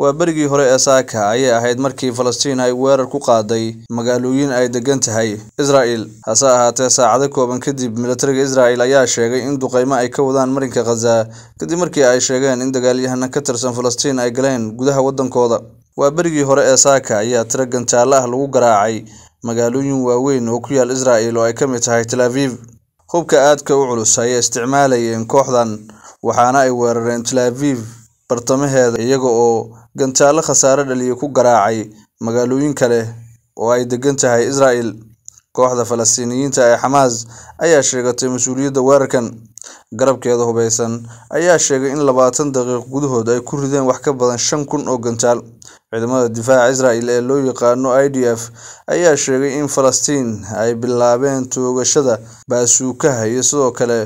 waa berigii hore ee saaka ayay ahayd markii falastiin ay weerar ku qaaday magaalooyin ay deggan tahay israa'il hase ahaatee saacado kooban kadib milatariga israa'il ayaa sheegay in duqaymo ay ka wadaan marinka khaza kadib markii ay sheegeen in dagaalyahana ka tirsan falastiin ay galeen gudaha waddankooda waa berigii hore ee saaka ayaa tiro ganjaalle ah lagu garaacay magaalooyin waaweyn oo ku yaal israa'il oo ay ka mid tahay tel aviv hubka aadka u culus ayay isticmaalayeen kooxdan waxaana ay weerareen tel aviv bartamaheeda iyaga oo gantaalo khasaare dhaliya ku garaacay magaalooyin kale oo ay degan tahay Israa'il. Kooxda Falastiiniyiinta ee Xamaas ayaa sheegatay mas-uuliyadda weerarkan. Garabkeeda hubeysan ayaa sheegay in labaatan daqiiq gudahood ay ku rideen wax ka badan shan kun oo gantaal. Ciidamada difaaca Israa'il ee loo yaqaano i d f ayaa sheegay in Falastiin ay bilaabeen toogashada baasuukaha iyo sidoo kale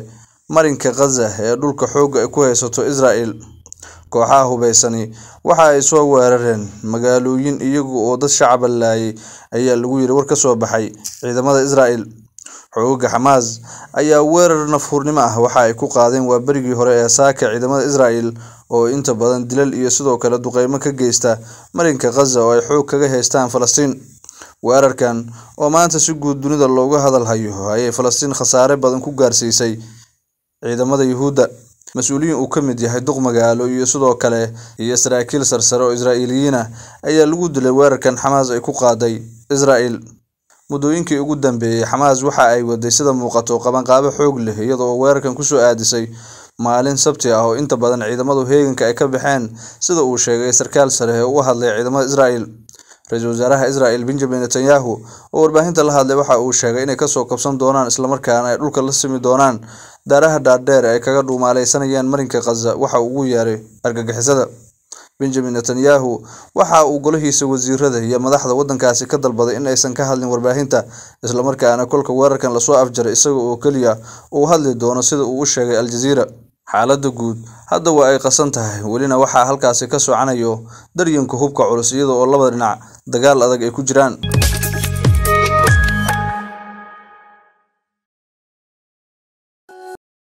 marinka Gaza ee dhulka xoogga ay ku haysato Israa'il. Kooxaha hubaysani waxa ay soo weerareen magaalooyin iyaga oo dad shacaba laayay ayaa lagu yiri war ka soo baxay ciidamada Israa'iil. Xoogagga Xamaas ayaa weerar naf ah waxa ay ku qaadeen waa berigii hore ee saaka ciidamada Israa'iil oo inta badan dilal iyo sidoo kale duqeymo ka geysta marinka Gaza oo ay xoog kaga haystaan Falastiin. Weerarkan oo maanta si guud dunida looga hadal hayo ayay Falastiin khasaare badan ku gaarsiisay ciidamada Yuhuudda mas-uuliyiin uu ka mid yahay duq magaalo iyo sidoo kale iyo saraakiil sarsare oo israa'iiliyiin ayaa lagu dilay weerarkan xamaas ay ku qaaday israa'el muddooyinkii ugu dambeeyey xamaas waxa ay waday sida muuqato qabanqaabo xoog leh iyadoo weerarkan kusoo aadisay maalin sabti ah oo inta badan ciidamadu heeganka ay ka baxeen sida uu sheegay sarkaal sare ee u hadlay ciidamada israa'el ra-iisul wasaaraha israa'el benjamin netanyahu oo warbaahinta la hadlay waxa uu sheegay inay kasoo kabsan doonaan islamarkaana ay dhulka la simi doonaan daaraha dhaadheer ay kaga dhuumaalaysanayaan marinka khaza waxa ugu yeeray argagixisada benjamin netanyahu waxa uu golahiisa wasiirada iyo madaxda waddankaasi ka dalbaday in aysan ka hadlin warbaahinta islamarkaana kolka weerarkan lasoo afjaray isaga oo keliya uu hadli doono sida uu u sheegay aljaziira xaaladda guud hadda waa ay qasan tahay welina waxaa halkaasi ka socanayo daryanka hubka culus iyada oo laba dhinac dagaal adag ay ku jiraan